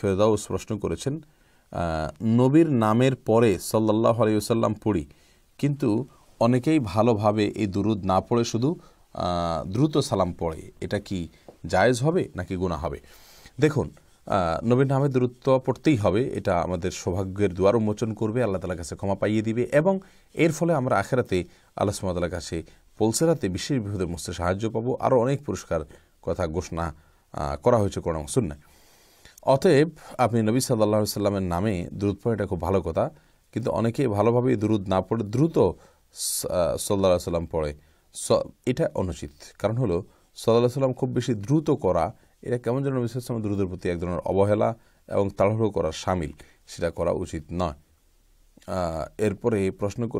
ফেরদাউস প্রশ্ন করেছেন নবীর নামের পরে সাল্লাহ আলিয়াল্লাম পড়ি কিন্তু অনেকেই ভালোভাবে এই দুরুদ না পড়ে শুধু দ্রুত সালাম পড়ে এটা কি জায়েজ হবে নাকি গুণা হবে দেখুন নবীর নামে দূরত্ব পড়তেই হবে এটা আমাদের সৌভাগ্যের দুয়ার উন্মোচন করবে আল্লাহ তালার কাছে ক্ষমা পাইয়ে দিবে এবং এর ফলে আমরা আখেরাতে আল্লাহ সুমতালার কাছে পলসেরাতে বিশেষ বিপদের মস্তে সাহায্য পাবো আরও অনেক পুরস্কার কথা ঘোষণা করা হয়েছে অংশ নয় অতএব আপনি নবী সাল্লা সাল্লামের নামে দ্রুত পড়া এটা খুব ভালো কথা কিন্তু অনেকে ভালোভাবে দ্রুত না পড়ে দ্রুত সাল্লাহ সাল্লাম পড়ে এটা অনুচিত কারণ হলো সাল্লাহ সাল্লাম খুব বেশি দ্রুত করা এটা কেমন যেন নবী সাল্লাম দ্রুতের প্রতি এক ধরনের অবহেলা এবং তাড়াহুড়ো করা সামিল সেটা করা উচিত নয় এরপরে প্রশ্ন